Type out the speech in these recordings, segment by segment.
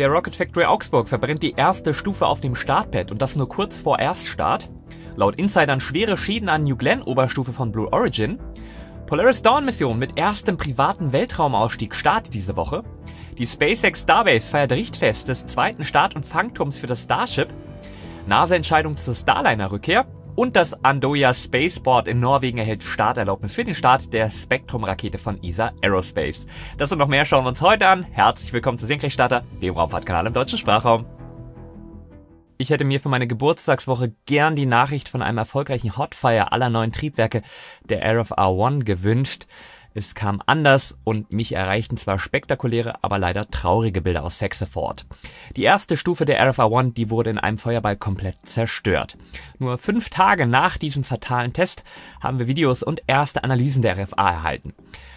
Der Rocket Factory Augsburg verbrennt die erste Stufe auf dem Startpad und das nur kurz vor Erststart. Laut Insidern schwere Schäden an New Glenn Oberstufe von Blue Origin. Polaris Dawn Mission mit erstem privaten Weltraumausstieg startet diese Woche. Die SpaceX Starbase feiert Richtfest des zweiten Start- und Fangturms für das Starship. NASA-Entscheidung zur Starliner-Rückkehr und das Andoya Spaceport in Norwegen erhält Starterlaubnis für den Start der spektrum rakete von ESA Aerospace. Das und noch mehr schauen wir uns heute an. Herzlich willkommen zu Senkrechtstarter, dem Raumfahrtkanal im deutschen Sprachraum. Ich hätte mir für meine Geburtstagswoche gern die Nachricht von einem erfolgreichen Hotfire aller neuen Triebwerke der RFR-1 gewünscht. Es kam anders und mich erreichten zwar spektakuläre, aber leider traurige Bilder aus Saxeford. Die erste Stufe der RFA-1, die wurde in einem Feuerball komplett zerstört. Nur fünf Tage nach diesem fatalen Test haben wir Videos und erste Analysen der RFA erhalten.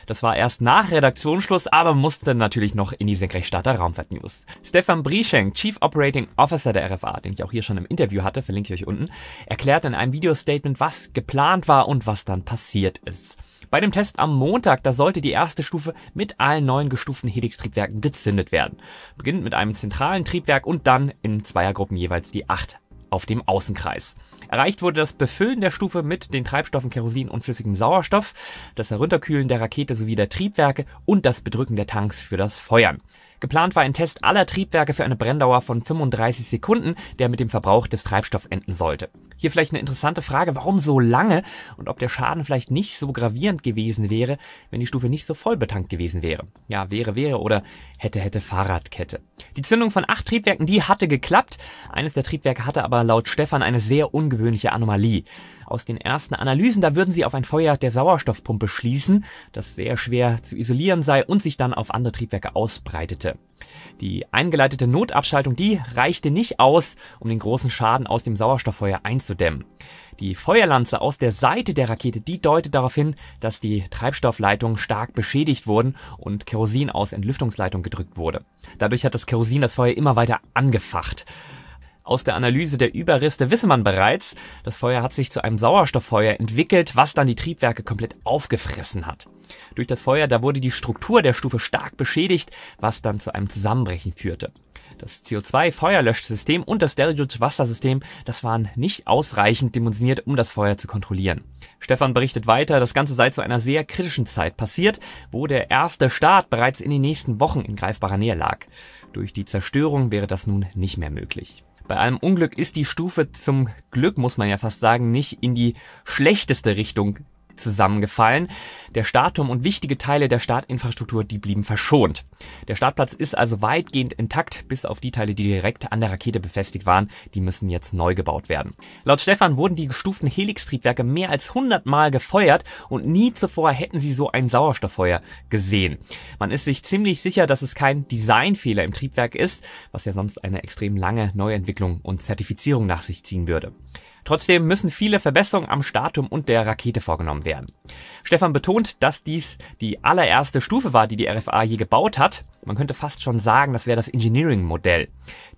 Das war erst nach Redaktionsschluss, aber musste natürlich noch in die Senkrechtstarter Raumfahrt News. Stefan Brieschenk, Chief Operating Officer der RFA, den ich auch hier schon im Interview hatte, verlinke ich euch unten, erklärt in einem Videostatement, was geplant war und was dann passiert ist. Bei dem Test am Montag, da sollte die erste Stufe mit allen neuen gestuften Helix-Triebwerken gezündet werden. Beginnt mit einem zentralen Triebwerk und dann in Zweiergruppen jeweils die acht auf dem Außenkreis. Erreicht wurde das Befüllen der Stufe mit den Treibstoffen Kerosin und flüssigem Sauerstoff, das Herunterkühlen der Rakete sowie der Triebwerke und das Bedrücken der Tanks für das Feuern. Geplant war ein Test aller Triebwerke für eine Brenndauer von 35 Sekunden, der mit dem Verbrauch des Treibstoffs enden sollte. Hier vielleicht eine interessante Frage, warum so lange und ob der Schaden vielleicht nicht so gravierend gewesen wäre, wenn die Stufe nicht so voll betankt gewesen wäre. Ja, wäre, wäre oder hätte, hätte Fahrradkette. Die Zündung von acht Triebwerken, die hatte geklappt. Eines der Triebwerke hatte aber laut Stefan eine sehr ungewöhnliche Anomalie aus den ersten Analysen, da würden sie auf ein Feuer der Sauerstoffpumpe schließen, das sehr schwer zu isolieren sei und sich dann auf andere Triebwerke ausbreitete. Die eingeleitete Notabschaltung, die reichte nicht aus, um den großen Schaden aus dem Sauerstofffeuer einzudämmen. Die Feuerlanze aus der Seite der Rakete, die deutet darauf hin, dass die Treibstoffleitungen stark beschädigt wurden und Kerosin aus Entlüftungsleitungen gedrückt wurde. Dadurch hat das Kerosin das Feuer immer weiter angefacht. Aus der Analyse der Überreste wisse man bereits, das Feuer hat sich zu einem Sauerstofffeuer entwickelt, was dann die Triebwerke komplett aufgefressen hat. Durch das Feuer, da wurde die Struktur der Stufe stark beschädigt, was dann zu einem Zusammenbrechen führte. Das CO2-Feuerlöschsystem und das deluge wassersystem das waren nicht ausreichend dimensioniert, um das Feuer zu kontrollieren. Stefan berichtet weiter, das Ganze sei zu einer sehr kritischen Zeit passiert, wo der erste Start bereits in den nächsten Wochen in greifbarer Nähe lag. Durch die Zerstörung wäre das nun nicht mehr möglich. Bei einem Unglück ist die Stufe zum Glück, muss man ja fast sagen, nicht in die schlechteste Richtung zusammengefallen. Der Startturm und wichtige Teile der Startinfrastruktur, die blieben verschont. Der Startplatz ist also weitgehend intakt, bis auf die Teile, die direkt an der Rakete befestigt waren, die müssen jetzt neu gebaut werden. Laut Stefan wurden die gestuften Helix-Triebwerke mehr als 100 Mal gefeuert und nie zuvor hätten sie so ein Sauerstofffeuer gesehen. Man ist sich ziemlich sicher, dass es kein Designfehler im Triebwerk ist, was ja sonst eine extrem lange Neuentwicklung und Zertifizierung nach sich ziehen würde. Trotzdem müssen viele Verbesserungen am Statum und der Rakete vorgenommen werden. Stefan betont, dass dies die allererste Stufe war, die die RFA je gebaut hat. Man könnte fast schon sagen, das wäre das Engineering-Modell.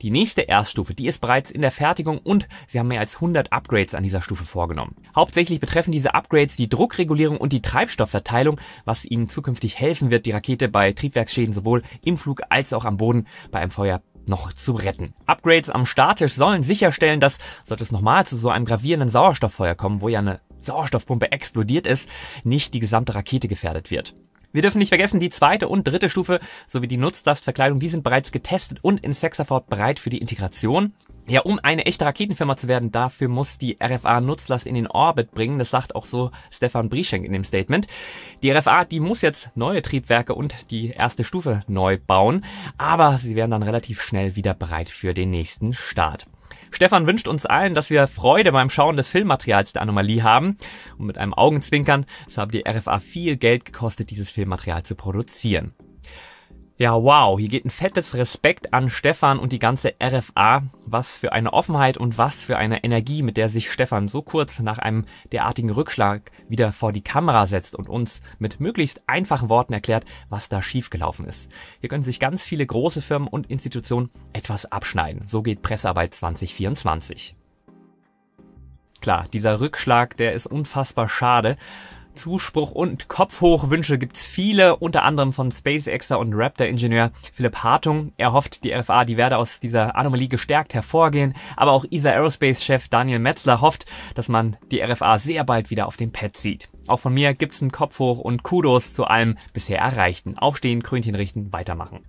Die nächste Erststufe, die ist bereits in der Fertigung und sie haben mehr als 100 Upgrades an dieser Stufe vorgenommen. Hauptsächlich betreffen diese Upgrades die Druckregulierung und die Treibstoffverteilung, was ihnen zukünftig helfen wird, die Rakete bei Triebwerksschäden sowohl im Flug als auch am Boden bei einem Feuer noch zu retten. Upgrades am Starttisch sollen sicherstellen, dass, sollte es nochmal zu so einem gravierenden Sauerstofffeuer kommen, wo ja eine Sauerstoffpumpe explodiert ist, nicht die gesamte Rakete gefährdet wird. Wir dürfen nicht vergessen, die zweite und dritte Stufe sowie die Nutzlastverkleidung, die sind bereits getestet und in Sexafort bereit für die Integration. Ja, um eine echte Raketenfirma zu werden, dafür muss die RFA Nutzlast in den Orbit bringen. Das sagt auch so Stefan Brieschenk in dem Statement. Die RFA, die muss jetzt neue Triebwerke und die erste Stufe neu bauen, aber sie werden dann relativ schnell wieder bereit für den nächsten Start. Stefan wünscht uns allen, dass wir Freude beim Schauen des Filmmaterials der Anomalie haben. Und mit einem Augenzwinkern, es habe die RFA viel Geld gekostet, dieses Filmmaterial zu produzieren. Ja, wow, hier geht ein fettes Respekt an Stefan und die ganze RFA. Was für eine Offenheit und was für eine Energie, mit der sich Stefan so kurz nach einem derartigen Rückschlag wieder vor die Kamera setzt und uns mit möglichst einfachen Worten erklärt, was da schiefgelaufen ist. Hier können sich ganz viele große Firmen und Institutionen etwas abschneiden. So geht Pressearbeit 2024. Klar, dieser Rückschlag, der ist unfassbar schade. Zuspruch und Kopfhochwünsche gibt's viele, unter anderem von SpaceXer und Raptor-Ingenieur Philipp Hartung. Er hofft, die RFA, die werde aus dieser Anomalie gestärkt hervorgehen. Aber auch ESA Aerospace-Chef Daniel Metzler hofft, dass man die RFA sehr bald wieder auf dem Pad sieht. Auch von mir gibt's einen Kopf hoch und Kudos zu allem bisher Erreichten. Aufstehen, Krönchen richten, weitermachen.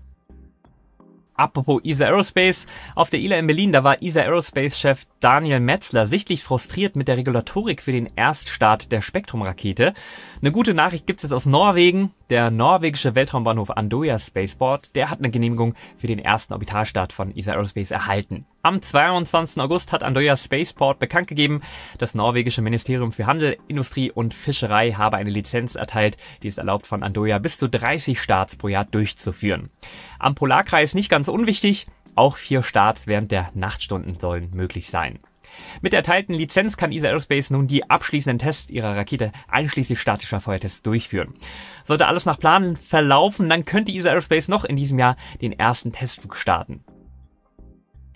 Apropos ESA Aerospace, auf der ILA in Berlin, da war ESA Aerospace-Chef Daniel Metzler sichtlich frustriert mit der Regulatorik für den Erststart der Spektrumrakete. Eine gute Nachricht gibt es aus Norwegen. Der norwegische Weltraumbahnhof Andoya Spaceport, der hat eine Genehmigung für den ersten Orbitalstart von ESA Aerospace erhalten. Am 22. August hat Andoya Spaceport bekannt gegeben, das norwegische Ministerium für Handel, Industrie und Fischerei habe eine Lizenz erteilt, die es erlaubt, von Andoya bis zu 30 Starts pro Jahr durchzuführen. Am Polarkreis nicht ganz ganz unwichtig, auch vier Starts während der Nachtstunden sollen möglich sein. Mit der erteilten Lizenz kann ESA Aerospace nun die abschließenden Tests ihrer Rakete einschließlich statischer Feuertests durchführen. Sollte alles nach Plan verlaufen, dann könnte ESA Aerospace noch in diesem Jahr den ersten Testflug starten.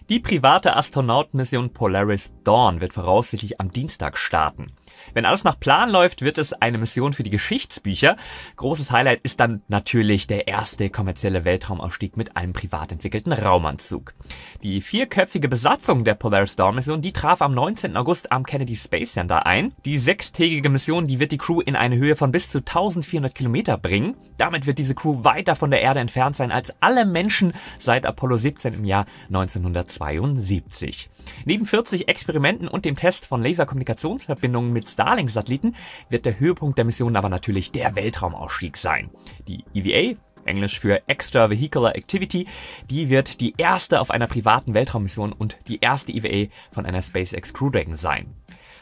Die private Astronautenmission Polaris Dawn wird voraussichtlich am Dienstag starten. Wenn alles nach Plan läuft, wird es eine Mission für die Geschichtsbücher. Großes Highlight ist dann natürlich der erste kommerzielle Weltraumausstieg mit einem privat entwickelten Raumanzug. Die vierköpfige Besatzung der Polaris Dawn Mission, die traf am 19. August am Kennedy Space Center ein. Die sechstägige Mission, die wird die Crew in eine Höhe von bis zu 1400 Kilometer bringen. Damit wird diese Crew weiter von der Erde entfernt sein als alle Menschen seit Apollo 17 im Jahr 1972. Neben 40 Experimenten und dem Test von Laserkommunikationsverbindungen mit Starlink-Satelliten wird der Höhepunkt der Mission aber natürlich der Weltraumausstieg sein. Die EVA, Englisch für Extravehicular Activity. Die wird die erste auf einer privaten Weltraummission und die erste EVA von einer SpaceX Crew Dragon sein.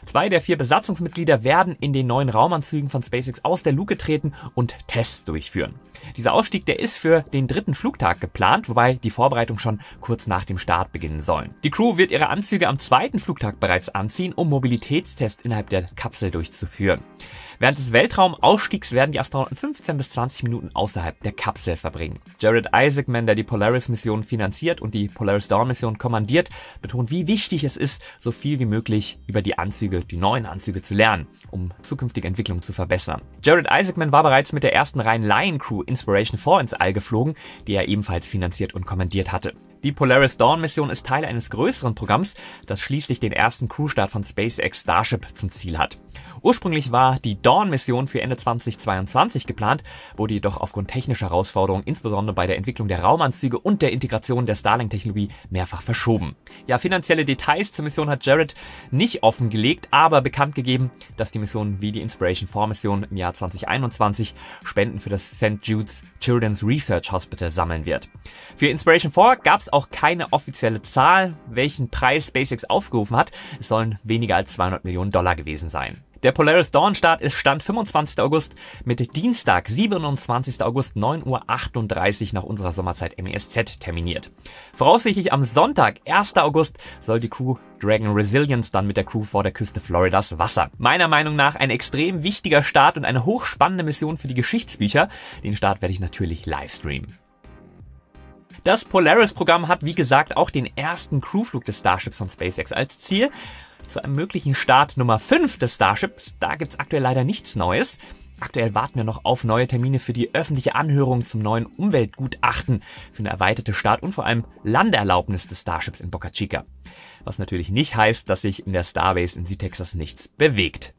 Zwei der vier Besatzungsmitglieder werden in den neuen Raumanzügen von SpaceX aus der Luke treten und Tests durchführen. Dieser Ausstieg, der ist für den dritten Flugtag geplant, wobei die Vorbereitung schon kurz nach dem Start beginnen sollen. Die Crew wird ihre Anzüge am zweiten Flugtag bereits anziehen, um Mobilitätstests innerhalb der Kapsel durchzuführen. Während des Weltraumausstiegs werden die Astronauten 15 bis 20 Minuten außerhalb der Kapsel verbringen. Jared Isaacman, der die Polaris-Mission finanziert und die Polaris Dawn-Mission kommandiert, betont, wie wichtig es ist, so viel wie möglich über die Anzüge, die neuen Anzüge zu lernen, um zukünftige Entwicklungen zu verbessern. Jared Isaacman war bereits mit der ersten rein Lion Crew Inspiration 4 ins All geflogen, die er ebenfalls finanziert und kommandiert hatte. Die Polaris Dawn Mission ist Teil eines größeren Programms, das schließlich den ersten Crewstart von SpaceX Starship zum Ziel hat. Ursprünglich war die Dawn Mission für Ende 2022 geplant, wurde jedoch aufgrund technischer Herausforderungen, insbesondere bei der Entwicklung der Raumanzüge und der Integration der Starlink Technologie mehrfach verschoben. Ja, finanzielle Details zur Mission hat Jared nicht offengelegt, aber bekannt gegeben, dass die Mission wie die Inspiration 4 Mission im Jahr 2021 Spenden für das St. Jude's Children's Research Hospital sammeln wird. Für Inspiration 4 gab es es auch keine offizielle Zahl, welchen Preis SpaceX aufgerufen hat. Es sollen weniger als 200 Millionen Dollar gewesen sein. Der Polaris Dawn Start ist Stand 25. August mit Dienstag 27. August 9.38 Uhr nach unserer Sommerzeit MESZ terminiert. Voraussichtlich am Sonntag 1. August soll die Crew Dragon Resilience dann mit der Crew vor der Küste Floridas Wasser. Meiner Meinung nach ein extrem wichtiger Start und eine hochspannende Mission für die Geschichtsbücher. Den Start werde ich natürlich livestreamen. Das Polaris-Programm hat, wie gesagt, auch den ersten Crewflug des Starships von SpaceX als Ziel. Zu einem möglichen Start Nummer 5 des Starships, da gibt's aktuell leider nichts Neues. Aktuell warten wir noch auf neue Termine für die öffentliche Anhörung zum neuen Umweltgutachten, für eine erweiterte Start- und vor allem Landerlaubnis des Starships in Boca Chica. Was natürlich nicht heißt, dass sich in der Starbase in Sea nichts bewegt.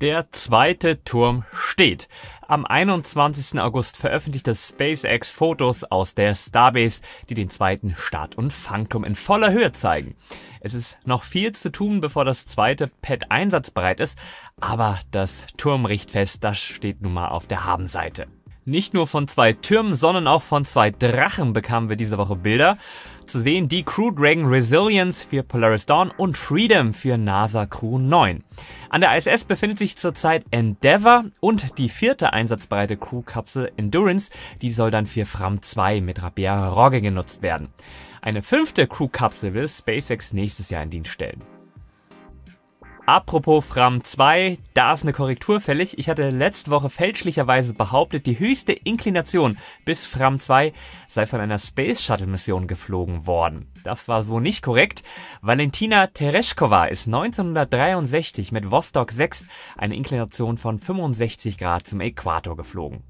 Der zweite Turm steht. Am 21. August veröffentlichte SpaceX Fotos aus der Starbase, die den zweiten Start- und Fangturm in voller Höhe zeigen. Es ist noch viel zu tun, bevor das zweite Pad einsatzbereit ist, aber das Turmrichtfest, das steht nun mal auf der Habenseite. Nicht nur von zwei Türmen, sondern auch von zwei Drachen bekamen wir diese Woche Bilder. Zu sehen die Crew Dragon Resilience für Polaris Dawn und Freedom für NASA Crew 9. An der ISS befindet sich zurzeit Endeavour und die vierte einsatzbereite Crew-Kapsel Endurance, die soll dann für Fram 2 mit Rabea Rogge genutzt werden. Eine fünfte Crew-Kapsel will SpaceX nächstes Jahr in Dienst stellen. Apropos Fram 2, da ist eine Korrektur fällig. Ich hatte letzte Woche fälschlicherweise behauptet, die höchste Inklination bis Fram 2 sei von einer Space Shuttle Mission geflogen worden. Das war so nicht korrekt. Valentina Tereshkova ist 1963 mit Vostok 6 eine Inklination von 65 Grad zum Äquator geflogen.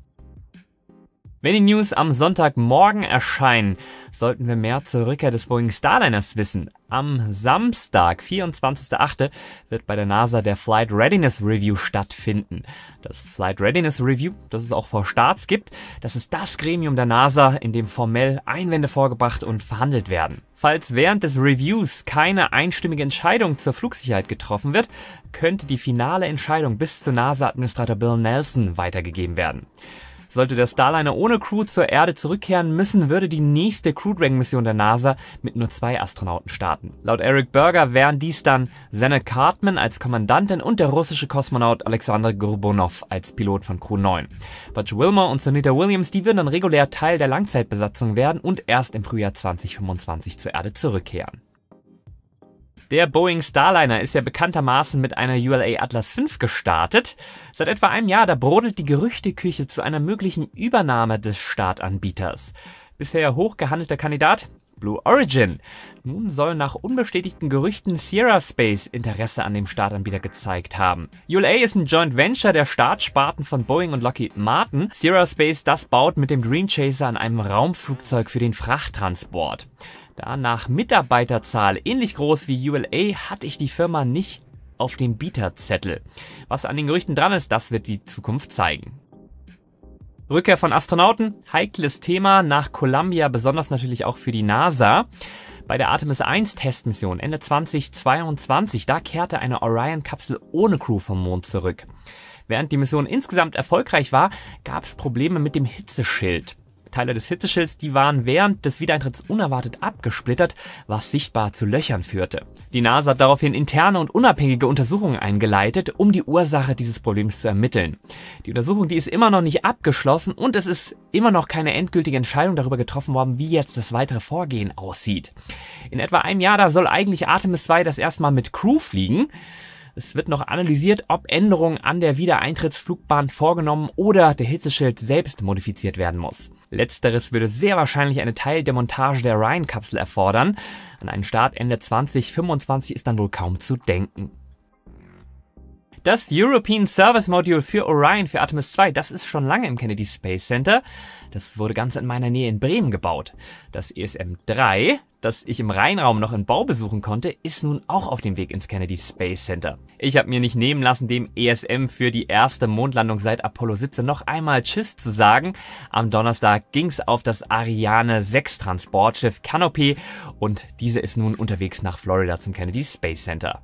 Wenn die News am Sonntagmorgen erscheinen, sollten wir mehr zur Rückkehr des Boeing Starliners wissen. Am Samstag, 24.8., wird bei der NASA der Flight Readiness Review stattfinden. Das Flight Readiness Review, das es auch vor Starts gibt, das ist das Gremium der NASA, in dem formell Einwände vorgebracht und verhandelt werden. Falls während des Reviews keine einstimmige Entscheidung zur Flugsicherheit getroffen wird, könnte die finale Entscheidung bis zu NASA-Administrator Bill Nelson weitergegeben werden. Sollte der Starliner ohne Crew zur Erde zurückkehren müssen, würde die nächste Crew Dragon Mission der NASA mit nur zwei Astronauten starten. Laut Eric Berger wären dies dann Zene Cartman als Kommandantin und der russische Kosmonaut Alexander Gorbunov als Pilot von Crew 9. Butch Wilmer und Sunita Williams, die würden dann regulär Teil der Langzeitbesatzung werden und erst im Frühjahr 2025 zur Erde zurückkehren. Der Boeing Starliner ist ja bekanntermaßen mit einer ULA Atlas V gestartet. Seit etwa einem Jahr, da brodelt die Gerüchteküche zu einer möglichen Übernahme des Startanbieters. Bisher hochgehandelter Kandidat, Blue Origin. Nun soll nach unbestätigten Gerüchten Sierra Space Interesse an dem Startanbieter gezeigt haben. ULA ist ein Joint Venture der Startsparten von Boeing und Lockheed Martin. Sierra Space das baut mit dem Dream Chaser an einem Raumflugzeug für den Frachttransport. Da nach Mitarbeiterzahl ähnlich groß wie ULA hatte ich die Firma nicht auf dem Bieterzettel. Was an den Gerüchten dran ist, das wird die Zukunft zeigen. Rückkehr von Astronauten, heikles Thema nach Columbia, besonders natürlich auch für die NASA. Bei der Artemis 1 Testmission Ende 2022, da kehrte eine Orion-Kapsel ohne Crew vom Mond zurück. Während die Mission insgesamt erfolgreich war, gab es Probleme mit dem Hitzeschild. Teile des Hitzeschilds, die waren während des Wiedereintritts unerwartet abgesplittert, was sichtbar zu Löchern führte. Die NASA hat daraufhin interne und unabhängige Untersuchungen eingeleitet, um die Ursache dieses Problems zu ermitteln. Die Untersuchung, die ist immer noch nicht abgeschlossen und es ist immer noch keine endgültige Entscheidung darüber getroffen worden, wie jetzt das weitere Vorgehen aussieht. In etwa einem Jahr, da soll eigentlich Artemis 2 das erstmal mit Crew fliegen. Es wird noch analysiert, ob Änderungen an der Wiedereintrittsflugbahn vorgenommen oder der Hitzeschild selbst modifiziert werden muss. Letzteres würde sehr wahrscheinlich eine Teildemontage der Ryan-Kapsel erfordern. An einen Start Ende 2025 ist dann wohl kaum zu denken. Das European Service Module für Orion für Artemis 2, das ist schon lange im Kennedy Space Center. Das wurde ganz in meiner Nähe in Bremen gebaut. Das ESM 3, das ich im Rheinraum noch in Bau besuchen konnte, ist nun auch auf dem Weg ins Kennedy Space Center. Ich habe mir nicht nehmen lassen, dem ESM für die erste Mondlandung seit Apollo 17 noch einmal Tschüss zu sagen. Am Donnerstag ging's auf das Ariane 6 Transportschiff Canopy und diese ist nun unterwegs nach Florida zum Kennedy Space Center.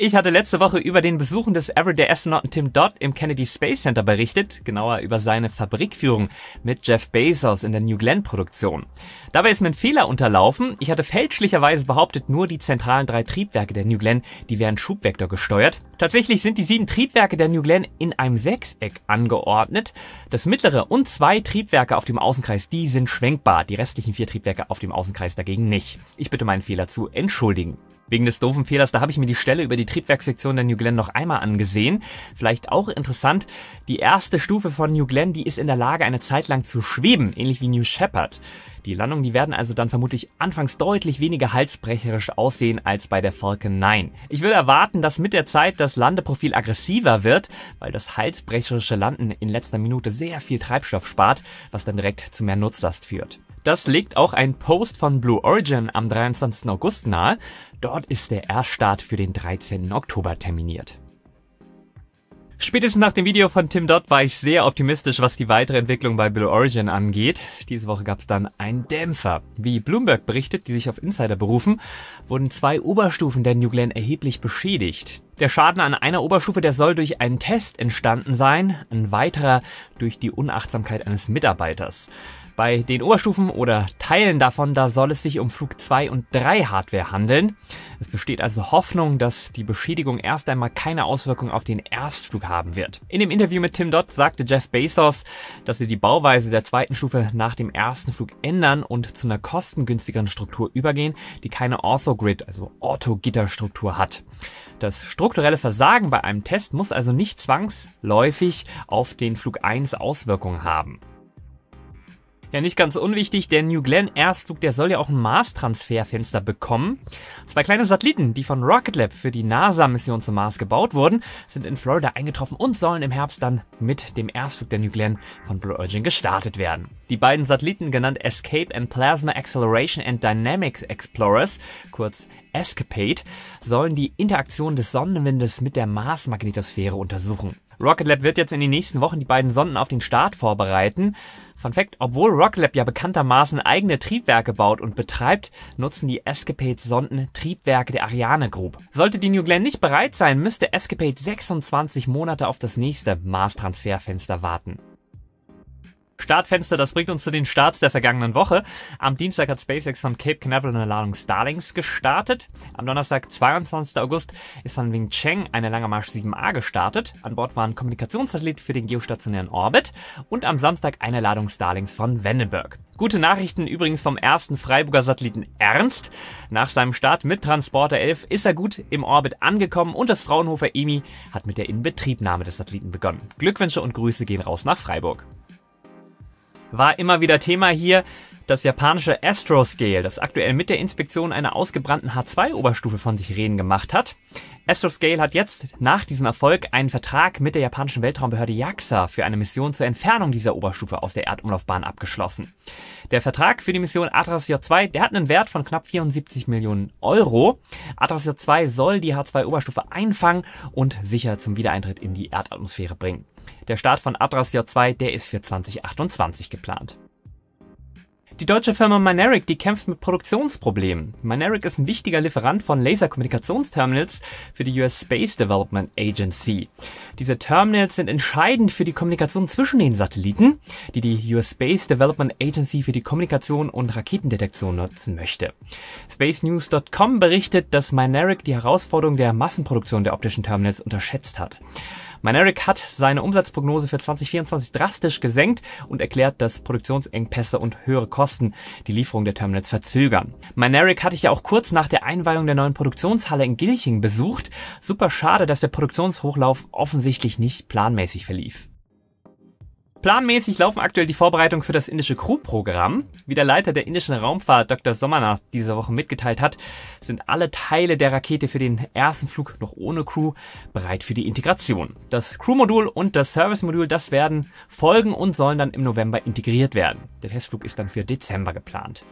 Ich hatte letzte Woche über den Besuchen des Everyday Astronauten Tim Dodd im Kennedy Space Center berichtet, genauer über seine Fabrikführung mit Jeff Bezos in der New Glenn Produktion. Dabei ist mir ein Fehler unterlaufen. Ich hatte fälschlicherweise behauptet, nur die zentralen drei Triebwerke der New Glenn, die wären Schubvektor gesteuert. Tatsächlich sind die sieben Triebwerke der New Glenn in einem Sechseck angeordnet. Das mittlere und zwei Triebwerke auf dem Außenkreis, die sind schwenkbar, die restlichen vier Triebwerke auf dem Außenkreis dagegen nicht. Ich bitte meinen Fehler zu entschuldigen. Wegen des doofen Fehlers, da habe ich mir die Stelle über die Triebwerkssektion der New Glenn noch einmal angesehen. Vielleicht auch interessant, die erste Stufe von New Glenn, die ist in der Lage, eine Zeit lang zu schweben, ähnlich wie New Shepard. Die Landungen, die werden also dann vermutlich anfangs deutlich weniger halsbrecherisch aussehen als bei der Falcon 9. Ich würde erwarten, dass mit der Zeit das Landeprofil aggressiver wird, weil das halsbrecherische Landen in letzter Minute sehr viel Treibstoff spart, was dann direkt zu mehr Nutzlast führt. Das legt auch ein Post von Blue Origin am 23. August nahe. Dort ist der Erststart für den 13. Oktober terminiert. Spätestens nach dem Video von Tim Dodd war ich sehr optimistisch, was die weitere Entwicklung bei Blue Origin angeht. Diese Woche gab es dann einen Dämpfer. Wie Bloomberg berichtet, die sich auf Insider berufen, wurden zwei Oberstufen der New Glenn erheblich beschädigt. Der Schaden an einer Oberstufe, der soll durch einen Test entstanden sein, ein weiterer durch die Unachtsamkeit eines Mitarbeiters. Bei den Oberstufen oder Teilen davon, da soll es sich um Flug 2 und 3 Hardware handeln. Es besteht also Hoffnung, dass die Beschädigung erst einmal keine Auswirkung auf den Erstflug haben wird. In dem Interview mit Tim Dodd sagte Jeff Bezos, dass sie die Bauweise der zweiten Stufe nach dem ersten Flug ändern und zu einer kostengünstigeren Struktur übergehen, die keine Orthogrid, also Orthogitterstruktur hat. Das strukturelle Versagen bei einem Test muss also nicht zwangsläufig auf den Flug 1 Auswirkungen haben. Ja, nicht ganz unwichtig, der New Glenn Airstug, der soll ja auch ein Mars-Transferfenster bekommen. Zwei kleine Satelliten, die von Rocket Lab für die NASA-Mission zum Mars gebaut wurden, sind in Florida eingetroffen und sollen im Herbst dann mit dem Erstflug der New Glenn von Blue Origin gestartet werden. Die beiden Satelliten, genannt Escape and Plasma Acceleration and Dynamics Explorers, kurz ESCAPADE, sollen die Interaktion des Sonnenwindes mit der Mars-Magnetosphäre untersuchen. Rocket Lab wird jetzt in den nächsten Wochen die beiden Sonden auf den Start vorbereiten. Fun Fact, obwohl Rocket Lab ja bekanntermaßen eigene Triebwerke baut und betreibt, nutzen die Escapade-Sonden Triebwerke der Ariane Group. Sollte die New Glenn nicht bereit sein, müsste Escapade 26 Monate auf das nächste Mars-Transferfenster warten. Startfenster, das bringt uns zu den Starts der vergangenen Woche. Am Dienstag hat SpaceX von Cape Canaveral eine Ladung Starlings gestartet. Am Donnerstag, 22. August, ist von Wing Cheng eine Lange Marsch 7A gestartet. An Bord war ein Kommunikationssatellit für den geostationären Orbit. Und am Samstag eine Ladung Starlings von Vandenberg. Gute Nachrichten übrigens vom ersten Freiburger Satelliten Ernst. Nach seinem Start mit Transporter 11 ist er gut im Orbit angekommen und das Fraunhofer EMI hat mit der Inbetriebnahme des Satelliten begonnen. Glückwünsche und Grüße gehen raus nach Freiburg war immer wieder Thema hier. Das japanische Astroscale, das aktuell mit der Inspektion einer ausgebrannten H2-Oberstufe von sich reden gemacht hat. Astroscale hat jetzt nach diesem Erfolg einen Vertrag mit der japanischen Weltraumbehörde JAXA für eine Mission zur Entfernung dieser Oberstufe aus der Erdumlaufbahn abgeschlossen. Der Vertrag für die Mission Atlas J2, der hat einen Wert von knapp 74 Millionen Euro. Atlas J2 soll die H2-Oberstufe einfangen und sicher zum Wiedereintritt in die Erdatmosphäre bringen. Der Start von Atlas J2, der ist für 2028 geplant. Die deutsche Firma Mineric, die kämpft mit Produktionsproblemen. Mineric ist ein wichtiger Lieferant von Laserkommunikationsterminals für die US Space Development Agency. Diese Terminals sind entscheidend für die Kommunikation zwischen den Satelliten, die die US Space Development Agency für die Kommunikation und Raketendetektion nutzen möchte. SpaceNews.com berichtet, dass Mineric die Herausforderung der Massenproduktion der optischen Terminals unterschätzt hat. Meineric hat seine Umsatzprognose für 2024 drastisch gesenkt und erklärt, dass Produktionsengpässe und höhere Kosten die Lieferung der Terminals verzögern. Meineric hatte ich ja auch kurz nach der Einweihung der neuen Produktionshalle in Gilching besucht. Super schade, dass der Produktionshochlauf offensichtlich nicht planmäßig verlief. Planmäßig laufen aktuell die Vorbereitungen für das indische Crew-Programm. Wie der Leiter der indischen Raumfahrt Dr. Sommernath diese Woche mitgeteilt hat, sind alle Teile der Rakete für den ersten Flug noch ohne Crew bereit für die Integration. Das Crew-Modul und das Service-Modul, das werden folgen und sollen dann im November integriert werden. Der Testflug ist dann für Dezember geplant.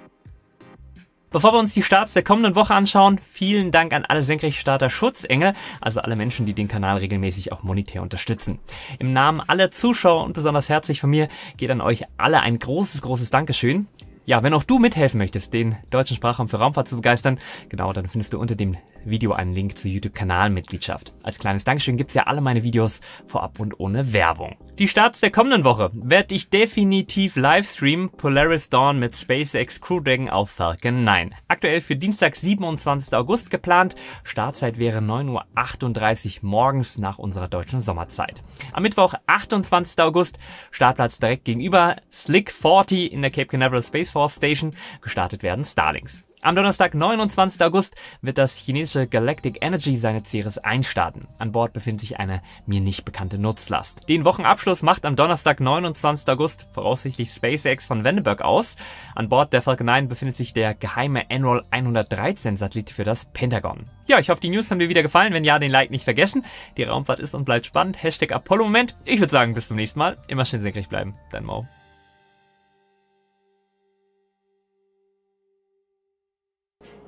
Bevor wir uns die Starts der kommenden Woche anschauen, vielen Dank an alle Senkrechtstarter Schutzengel, also alle Menschen, die den Kanal regelmäßig auch monetär unterstützen. Im Namen aller Zuschauer und besonders herzlich von mir geht an euch alle ein großes, großes Dankeschön. Ja, wenn auch du mithelfen möchtest, den deutschen Sprachraum für Raumfahrt zu begeistern, genau, dann findest du unter dem Video einen Link zur YouTube-Kanalmitgliedschaft. Als kleines Dankeschön gibt's ja alle meine Videos vorab und ohne Werbung. Die Starts der kommenden Woche werde ich definitiv livestreamen. Polaris Dawn mit SpaceX Crew Dragon auf Falcon 9. Aktuell für Dienstag, 27. August geplant. Startzeit wäre 9.38 Uhr morgens nach unserer deutschen Sommerzeit. Am Mittwoch, 28. August, Startplatz direkt gegenüber, Slick 40 in der Cape Canaveral Space Force Station. Gestartet werden Starlings. Am Donnerstag, 29. August, wird das chinesische Galactic Energy seine Ceres einstarten. An Bord befindet sich eine mir nicht bekannte Nutzlast. Den Wochenabschluss macht am Donnerstag, 29. August, voraussichtlich SpaceX von Vandenberg aus. An Bord der Falcon 9 befindet sich der geheime Enroll 113 Satellit für das Pentagon. Ja, ich hoffe, die News haben dir wieder gefallen. Wenn ja, den Like nicht vergessen. Die Raumfahrt ist und bleibt spannend. Hashtag Apollo-Moment. Ich würde sagen, bis zum nächsten Mal. Immer schön senkrecht bleiben. Dein Mo.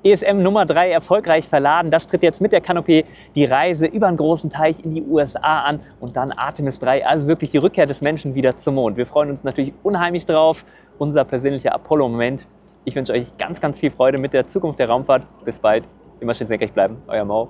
ESM Nummer 3 erfolgreich verladen. Das tritt jetzt mit der Canopy die Reise über einen großen Teich in die USA an und dann Artemis 3, also wirklich die Rückkehr des Menschen wieder zum Mond. Wir freuen uns natürlich unheimlich drauf. Unser persönlicher Apollo-Moment. Ich wünsche euch ganz, ganz viel Freude mit der Zukunft der Raumfahrt. Bis bald. Immer schön senkrecht bleiben. Euer Mau.